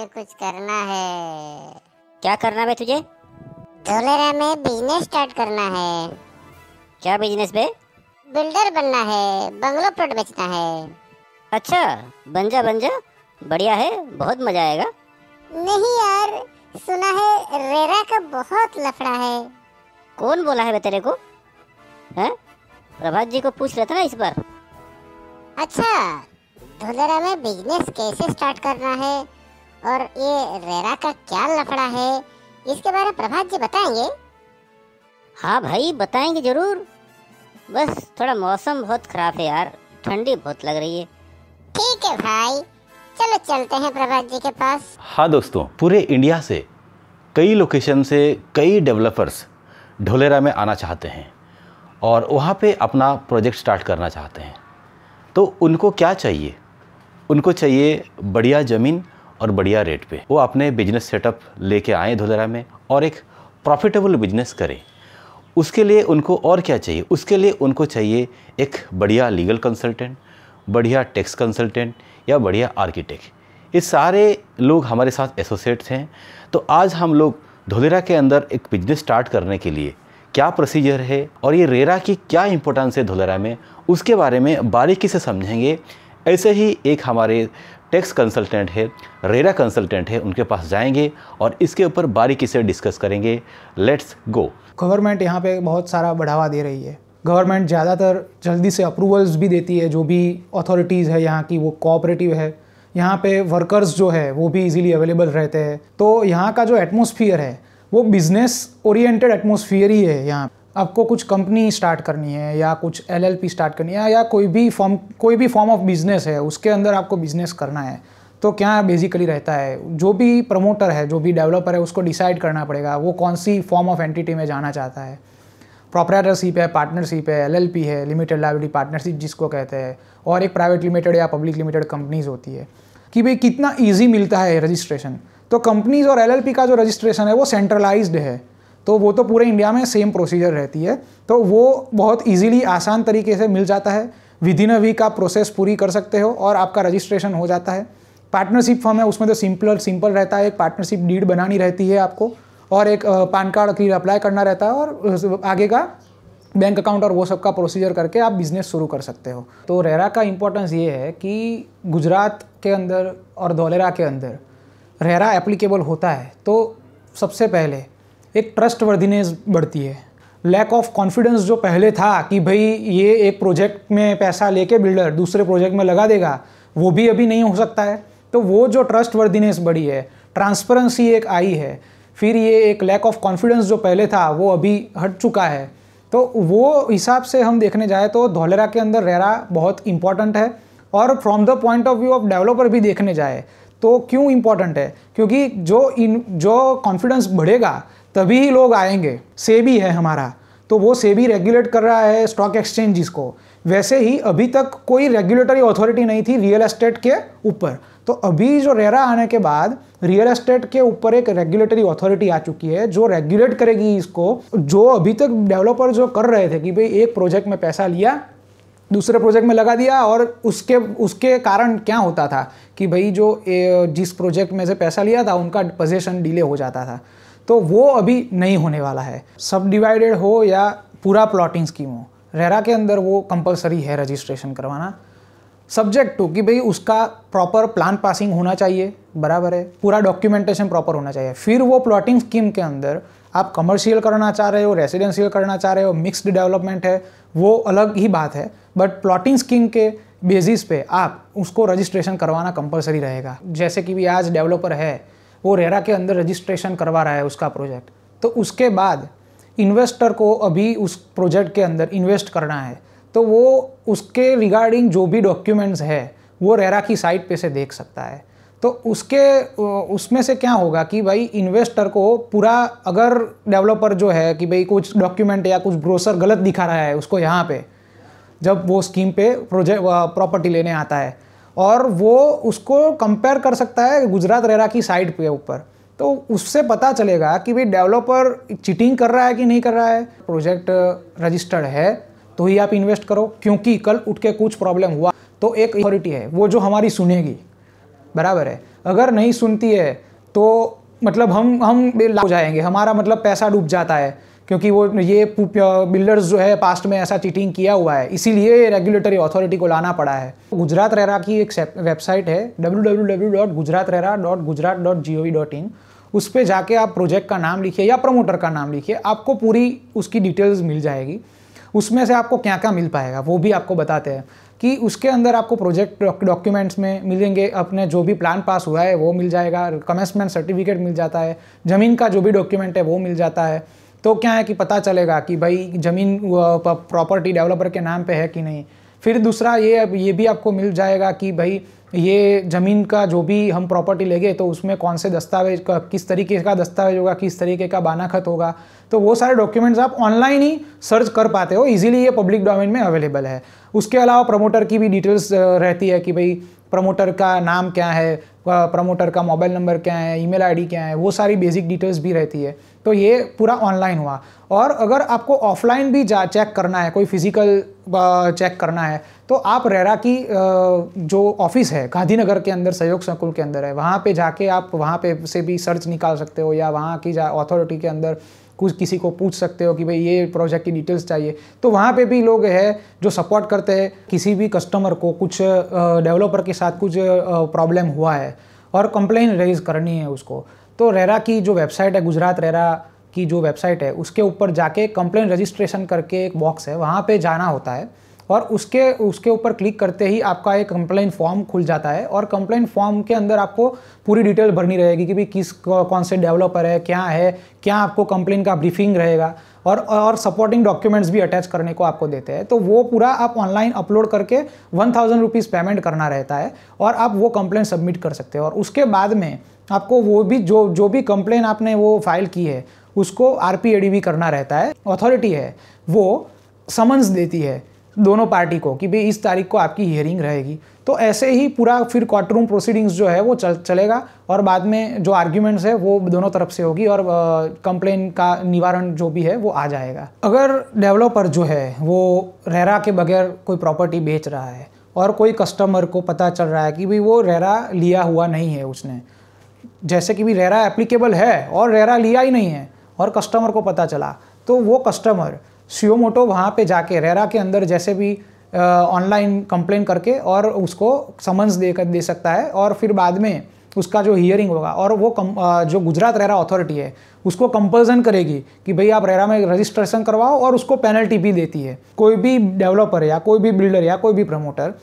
मुझे कुछ करना है क्या करना है तुझे धोलेरा में बिजनेस स्टार्ट करना है क्या बिजनेस बे बिल्डर बनना है बंगलो प्लॉट बेचना है अच्छा बन जा बन जा बढ़िया है बहुत मजा आएगा नहीं यार सुना है रेरा का बहुत लफड़ा है कौन बोला है तेरे को हैं प्रभात जी को पूछ रहा था ना इस बार अच्छा धोलेरा में बिजनेस कैसे स्टार्ट करना है और ये रेरा का क्या लफड़ा है इसके बारे में प्रभात जी बताएंगे हाँ भाई बताएंगे जरूर बस थोड़ा मौसम बहुत खराब है यार ठंडी बहुत लग रही है ठीक है भाई चलो चलते हैं प्रभात जी के पास हाँ दोस्तों पूरे इंडिया से कई लोकेशन से कई डेवलपर्स ढोलेरा में आना चाहते हैं और वहाँ पे अपना प्रोजेक्ट स्टार्ट करना चाहते हैं तो उनको क्या चाहिए उनको चाहिए बढ़िया ज़मीन और बढ़िया रेट पे वो अपने बिजनेस सेटअप लेके आएँ धुलरा में और एक प्रॉफिटेबल बिजनेस करें उसके लिए उनको और क्या चाहिए उसके लिए उनको चाहिए एक बढ़िया लीगल कंसल्टेंट बढ़िया टैक्स कंसल्टेंट या बढ़िया आर्किटेक्ट ये सारे लोग हमारे साथ एसोसिएट्स हैं तो आज हम लोग धोलेरा के अंदर एक बिजनेस स्टार्ट करने के लिए क्या प्रोसीजर है और ये रेरा की क्या इंपॉर्टेंस है धोलेरा में उसके बारे में बारीकी से समझेंगे ऐसे ही एक हमारे टैक्स कंसल्टेंट है रेरा कंसल्टेंट है उनके पास जाएंगे और इसके ऊपर बारीकी से डिस्कस करेंगे लेट्स गो गवर्नमेंट यहाँ पे बहुत सारा बढ़ावा दे रही है गवर्नमेंट ज़्यादातर जल्दी से अप्रूवल्स भी देती है जो भी अथॉरिटीज़ है यहाँ की वो कोऑपरेटिव है यहाँ पे वर्कर्स जो है वो भी इजीली अवेलेबल रहते हैं तो यहाँ का जो एटमोसफियर है वो बिजनेस ओरिएंटेड एटमोसफियर ही है यहाँ आपको कुछ कंपनी स्टार्ट करनी है या कुछ एलएलपी स्टार्ट करनी है या कोई भी फॉर्म कोई भी फॉर्म ऑफ बिजनेस है उसके अंदर आपको बिजनेस करना है तो क्या बेसिकली रहता है जो भी प्रमोटर है जो भी डेवलपर है उसको डिसाइड करना पड़ेगा वो कौन सी फॉर्म ऑफ एंटिटी में जाना चाहता है प्रॉपरेटरशिप है पार्टनरशिप है एल है लिमिटेड लाइबिलिटी पार्टनरशिप जिसको कहते हैं और एक प्राइवेट लिमिटेड या पब्लिक लिमिटेड कंपनीज होती है कि भाई कितना ईजी मिलता है रजिस्ट्रेशन तो कंपनीज और एल का जो रजिस्ट्रेशन है वो सेंट्रलाइज्ड है तो वो तो पूरे इंडिया में सेम प्रोसीजर रहती है तो वो बहुत ईजिली आसान तरीके से मिल जाता है विद इन अ वीक आप प्रोसेस पूरी कर सकते हो और आपका रजिस्ट्रेशन हो जाता है पार्टनरशिप फॉर्म है उसमें तो सिंपल सिंपल रहता है एक पार्टनरशिप डीड बनानी रहती है आपको और एक पान कार्ड के लिए अप्लाई करना रहता है और आगे का बैंक अकाउंट और वो सब का प्रोसीजर करके आप बिज़नेस शुरू कर सकते हो तो रेरा का इम्पोर्टेंस ये है कि गुजरात के अंदर और धोलेरा के अंदर रेरा एप्लीकेबल होता है तो सबसे पहले एक ट्रस्ट वर्दीनेस बढ़ती है लैक ऑफ कॉन्फिडेंस जो पहले था कि भाई ये एक प्रोजेक्ट में पैसा लेके बिल्डर दूसरे प्रोजेक्ट में लगा देगा वो भी अभी नहीं हो सकता है तो वो जो ट्रस्ट वर्दीनेस बढ़ी है ट्रांसपेरेंसी एक आई है फिर ये एक लैक ऑफ कॉन्फिडेंस जो पहले था वो अभी हट चुका है तो वो हिसाब से हम देखने जाए तो धोलेरा के अंदर रेरा बहुत इंपॉर्टेंट है और from the point of view of developer भी देखने जाए तो क्यों इम्पॉर्टेंट है क्योंकि जो इन जो कॉन्फिडेंस बढ़ेगा तभी ही लोग आएंगे सेबी है हमारा तो वो सेबी रेगुलेट कर रहा है स्टॉक एक्सचेंज को वैसे ही अभी तक कोई रेगुलेटरी अथॉरिटी नहीं थी रियल एस्टेट के ऊपर तो अभी जो रेरा आने के बाद रियल एस्टेट के ऊपर एक रेगुलेटरी अथॉरिटी आ चुकी है जो रेगुलेट करेगी इसको जो अभी तक डेवलपर जो कर रहे थे कि भाई एक प्रोजेक्ट में पैसा लिया दूसरे प्रोजेक्ट में लगा दिया और उसके उसके कारण क्या होता था कि भाई जो जिस प्रोजेक्ट में से पैसा लिया था उनका पोजेशन डिले हो जाता था तो वो अभी नहीं होने वाला है सब डिवाइडेड हो या पूरा प्लॉटिंग स्कीम हो रेरा के अंदर वो कंपलसरी है रजिस्ट्रेशन करवाना सब्जेक्ट टू कि भाई उसका प्रॉपर प्लान पासिंग होना चाहिए बराबर है पूरा डॉक्यूमेंटेशन प्रॉपर होना चाहिए फिर वो प्लॉटिंग स्कीम के अंदर आप कमर्शियल करना चाह रहे हो रेसिडेंशियल करना चाह रहे हो मिक्स्ड डेवलपमेंट है वो अलग ही बात है बट प्लॉटिंग स्कीम के बेसिस पे आप उसको रजिस्ट्रेशन करवाना कंपलसरी रहेगा जैसे कि भी आज डेवलपर है वो रेरा के अंदर रजिस्ट्रेशन करवा रहा है उसका प्रोजेक्ट तो उसके बाद इन्वेस्टर को अभी उस प्रोजेक्ट के अंदर इन्वेस्ट करना है तो वो उसके रिगार्डिंग जो भी डॉक्यूमेंट्स है वो रेरा की साइट पे से देख सकता है तो उसके उसमें से क्या होगा कि भाई इन्वेस्टर को पूरा अगर डेवलपर जो है कि भाई कुछ डॉक्यूमेंट या कुछ ब्रोसर गलत दिखा रहा है उसको यहाँ पे जब वो स्कीम पे प्रोजेक्ट प्रॉपर्टी लेने आता है और वो उसको कंपेयर कर सकता है गुजरात रेरा की साइट पे ऊपर तो उससे पता चलेगा कि भाई डेवलपर चीटिंग कर रहा है कि नहीं कर रहा है प्रोजेक्ट रजिस्टर्ड है तो ही आप इन्वेस्ट करो क्योंकि कल उठ के कुछ प्रॉब्लम हुआ तो एक अथॉरिटी है वो जो हमारी सुनेगी बराबर है अगर नहीं सुनती है तो मतलब हम हम हो जाएंगे हमारा मतलब पैसा डूब जाता है क्योंकि वो ये बिल्डर्स जो है पास्ट में ऐसा चीटिंग किया हुआ है इसीलिए रेगुलेटरी अथॉरिटी को लाना पड़ा है गुजरात रेरा की एक वेबसाइट है डब्ल्यू उस पर जाके आप प्रोजेक्ट का नाम लिखिए या प्रमोटर का नाम लिखिए आपको पूरी उसकी डिटेल्स मिल जाएगी उसमें से आपको क्या क्या मिल पाएगा वो भी आपको बताते हैं कि उसके अंदर आपको प्रोजेक्ट डॉक्यूमेंट्स में मिलेंगे अपने जो भी प्लान पास हुआ है वो मिल जाएगा कमेंसमेंट सर्टिफिकेट मिल जाता है ज़मीन का जो भी डॉक्यूमेंट है वो मिल जाता है तो क्या है कि पता चलेगा कि भाई ज़मीन प्रॉपर्टी डेवलपर के नाम पे है कि नहीं फिर दूसरा ये ये भी आपको मिल जाएगा कि भाई ये ज़मीन का जो भी हम प्रॉपर्टी लेंगे तो उसमें कौन से दस्तावेज का किस तरीके का दस्तावेज होगा किस तरीके का बाना खत होगा तो वो सारे डॉक्यूमेंट्स आप ऑनलाइन ही सर्च कर पाते हो इजीली ये पब्लिक डोमेन में अवेलेबल है उसके अलावा प्रमोटर की भी डिटेल्स रहती है कि भाई प्रमोटर का नाम क्या है प्रमोटर का मोबाइल नंबर क्या है ईमेल आईडी क्या है वो सारी बेसिक डिटेल्स भी रहती है तो ये पूरा ऑनलाइन हुआ और अगर आपको ऑफलाइन भी जा चेक करना है कोई फिजिकल चेक करना है तो आप रेरा की जो ऑफिस है गांधीनगर के अंदर सहयोग संकुल के अंदर है वहाँ पे जाके आप वहाँ पे से भी सर्च निकाल सकते हो या वहाँ की जा अथॉरिटी के अंदर कुछ किसी को पूछ सकते हो कि भाई ये प्रोजेक्ट की डिटेल्स चाहिए तो वहाँ पे भी लोग है जो सपोर्ट करते हैं किसी भी कस्टमर को कुछ डेवलपर के साथ कुछ प्रॉब्लम हुआ है और कंप्लेन रेज करनी है उसको तो रेरा की जो वेबसाइट है गुजरात रेरा की जो वेबसाइट है उसके ऊपर जाके कंप्लेन रजिस्ट्रेशन करके एक बॉक्स है वहाँ पर जाना होता है और उसके उसके ऊपर क्लिक करते ही आपका एक कंप्लेन फॉर्म खुल जाता है और कंप्लेन फॉर्म के अंदर आपको पूरी डिटेल भरनी रहेगी कि भाई किस कौन से डेवलपर है क्या है क्या आपको कंप्लेन का ब्रीफिंग रहेगा और और सपोर्टिंग डॉक्यूमेंट्स भी अटैच करने को आपको देते हैं तो वो पूरा आप ऑनलाइन अपलोड करके वन थाउजेंड रुपीज़ पेमेंट करना रहता है और आप वो कंप्लेन सबमिट कर सकते हो और उसके बाद में आपको वो भी जो जो भी कंप्लेन आपने वो फाइल की है उसको आर भी करना रहता है अथॉरिटी है वो समन्स देती है दोनों पार्टी को कि भाई इस तारीख को आपकी हियरिंग रहेगी तो ऐसे ही पूरा फिर कोर्ट रूम प्रोसीडिंग्स जो है वो चल चलेगा और बाद में जो आर्ग्यूमेंट्स है वो दोनों तरफ से होगी और कंप्लेन का निवारण जो भी है वो आ जाएगा अगर डेवलपर जो है वो रेरा के बगैर कोई प्रॉपर्टी बेच रहा है और कोई कस्टमर को पता चल रहा है कि भाई वो रेरा लिया हुआ नहीं है उसने जैसे कि भी रेरा एप्लीकेबल है और रेरा लिया ही नहीं है और कस्टमर को पता चला तो वो कस्टमर शियोमोटो वहाँ पे जाके रेरा के अंदर जैसे भी ऑनलाइन कंप्लेन करके और उसको समन्स दे कर दे सकता है और फिर बाद में उसका जो हियरिंग होगा और वो कम, आ, जो गुजरात रेरा अथॉरिटी है उसको कंपल्सन करेगी कि भाई आप रेरा में रजिस्ट्रेशन करवाओ और उसको पेनल्टी भी देती है कोई भी डेवलपर या कोई भी बिल्डर या कोई भी प्रमोटर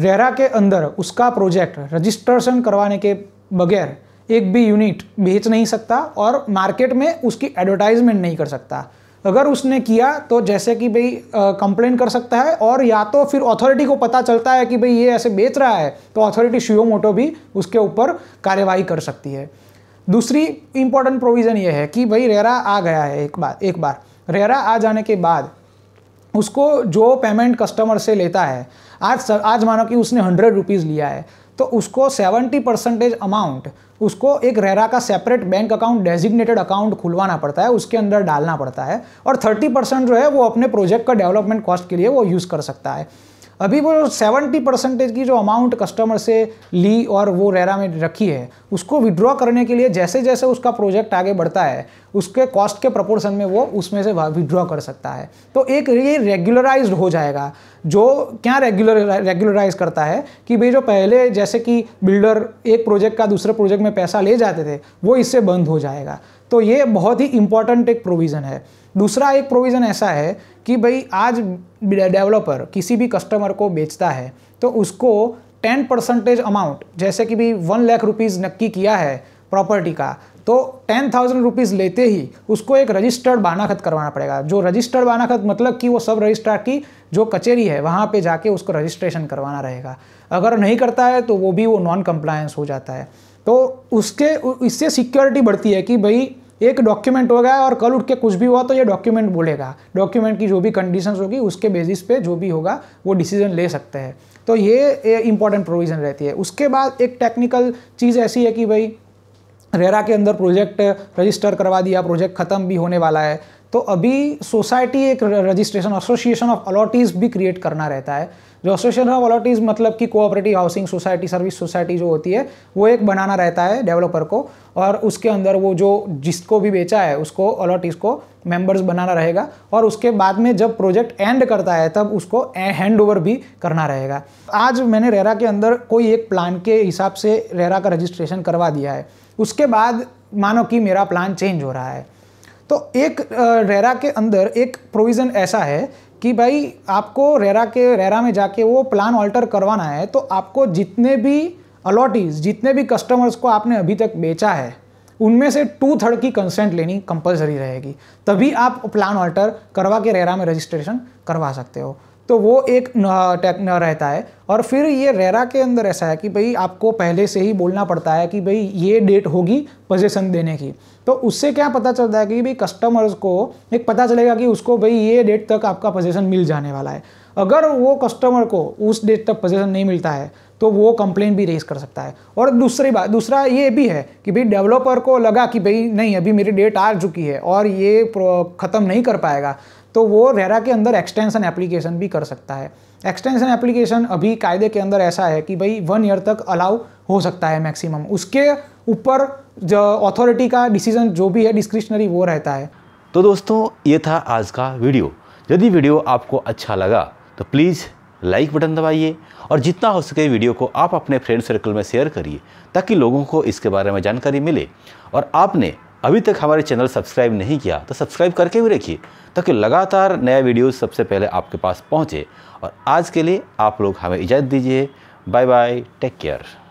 रेरा के अंदर उसका प्रोजेक्ट रजिस्ट्रेशन करवाने के बगैर एक भी यूनिट बेच नहीं सकता और मार्केट में उसकी एडवर्टाइजमेंट नहीं कर सकता अगर उसने किया तो जैसे कि भाई कंप्लेन कर सकता है और या तो फिर अथॉरिटी को पता चलता है कि भाई ये ऐसे बेच रहा है तो अथॉरिटी मोटो भी उसके ऊपर कार्रवाई कर सकती है दूसरी इंपॉर्टेंट प्रोविज़न ये है कि भाई रेरा आ गया है एक बार एक बार रेरा आ जाने के बाद उसको जो पेमेंट कस्टमर से लेता है आज आज मानो कि उसने हंड्रेड रुपीज़ लिया है तो उसको 70 परसेंटेज अमाउंट उसको एक रेरा का separate bank account designated account खुलवाना पड़ता है उसके अंदर डालना पड़ता है और 30 परसेंट जो है वो अपने प्रोजेक्ट का डेवलपमेंट कॉस्ट के लिए वो यूज़ कर सकता है अभी वो 70 परसेंटेज की जो अमाउंट कस्टमर से ली और वो रेरा में रखी है उसको विड्रॉ करने के लिए जैसे जैसे उसका प्रोजेक्ट आगे बढ़ता है उसके कॉस्ट के प्रपोर्शन में वो उसमें से विड्रॉ कर सकता है तो एक ये रेगुलराइज हो जाएगा जो क्या रेगुलर रेगुलराइज करता है कि भाई जो पहले जैसे कि बिल्डर एक प्रोजेक्ट का दूसरे प्रोजेक्ट में पैसा ले जाते थे वो इससे बंद हो जाएगा तो ये बहुत ही इंपॉर्टेंट एक प्रोविज़न है दूसरा एक प्रोविज़न ऐसा है कि भाई आज डेवलपर किसी भी कस्टमर को बेचता है तो उसको टेन परसेंटेज अमाउंट जैसे कि भी वन लाख रुपीज़ नक्की किया है प्रॉपर्टी का तो टेन थाउजेंड रुपीज़ लेते ही उसको एक रजिस्टर्ड बानाखत करवाना पड़ेगा जो रजिस्टर्ड बानाखत मतलब कि वो सब रजिस्ट्रार की जो कचेरी है वहाँ पे जाके उसको रजिस्ट्रेशन करवाना रहेगा अगर नहीं करता है तो वो भी वो नॉन कम्प्लायंस हो जाता है तो उसके इससे सिक्योरिटी बढ़ती है कि भाई एक डॉक्यूमेंट हो गया और कल उठ के कुछ भी हुआ तो ये डॉक्यूमेंट बोलेगा डॉक्यूमेंट की जो भी कंडीशंस होगी उसके बेसिस पे जो भी होगा वो डिसीजन ले सकते हैं तो ये इंपॉर्टेंट प्रोविज़न रहती है उसके बाद एक टेक्निकल चीज़ ऐसी है कि भाई रेरा के अंदर प्रोजेक्ट रजिस्टर करवा दिया प्रोजेक्ट ख़त्म भी होने वाला है तो अभी सोसाइटी एक रजिस्ट्रेशन एसोसिएशन ऑफ अलॉटीज़ भी क्रिएट करना रहता है जो एसोसिएशन ऑफ अलॉटीज़ मतलब कि cooperative housing society service society जो होती है वो एक बनाना रहता है डेवलपर को और उसके अंदर वो जो जिसको भी बेचा है उसको अलॉटीज़ को मेंबर्स बनाना रहेगा और उसके बाद में जब प्रोजेक्ट एंड करता है तब उसको हैंड ओवर भी करना रहेगा आज मैंने रेरा के अंदर कोई एक प्लान के हिसाब से रेरा का रजिस्ट्रेशन करवा दिया है उसके बाद मानो कि मेरा प्लान चेंज हो रहा है तो एक रेरा के अंदर एक प्रोविज़न ऐसा है कि भाई आपको रेरा के रेरा में जाके वो प्लान ऑल्टर करवाना है तो आपको जितने भी अलॉटीज जितने भी कस्टमर्स को आपने अभी तक बेचा है उनमें से टू थर्ड की कंसेंट लेनी कंपलसरी रहेगी तभी आप प्लान ऑल्टर करवा के रेरा में रजिस्ट्रेशन करवा सकते हो तो वो एक टेक रहता है और फिर ये रेरा के अंदर ऐसा है कि भाई आपको पहले से ही बोलना पड़ता है कि भाई ये डेट होगी पोजेशन देने की तो उससे क्या पता चलता है कि भाई कस्टमर्स को एक पता चलेगा कि उसको भाई ये डेट तक आपका पोजेशन मिल जाने वाला है अगर वो कस्टमर को उस डेट तक पोजेशन नहीं मिलता है तो वो कंप्लेन भी रेज कर सकता है और दूसरी बात दूसरा ये भी है कि भाई डेवलपर को लगा कि भाई नहीं अभी मेरी डेट आ चुकी है और ये ख़त्म नहीं कर पाएगा तो वो रेरा के अंदर एक्सटेंशन एप्लीकेशन भी कर सकता है एक्सटेंशन एप्लीकेशन अभी कायदे के अंदर ऐसा है कि भाई वन ईयर तक अलाउ हो सकता है मैक्सिमम उसके ऊपर जो अथॉरिटी का डिसीजन जो भी है डिस्क्रिप्शनरी वो रहता है तो दोस्तों ये था आज का वीडियो यदि वीडियो आपको अच्छा लगा तो प्लीज़ लाइक बटन दबाइए और जितना हो सके वीडियो को आप अपने फ्रेंड सर्कल में शेयर करिए ताकि लोगों को इसके बारे में जानकारी मिले और आपने अभी तक हमारे चैनल सब्सक्राइब नहीं किया तो सब्सक्राइब करके भी रखिए ताकि लगातार नया वीडियो सबसे पहले आपके पास पहुँचे और आज के लिए आप लोग हमें इजाज़त दीजिए बाय बाय टेक केयर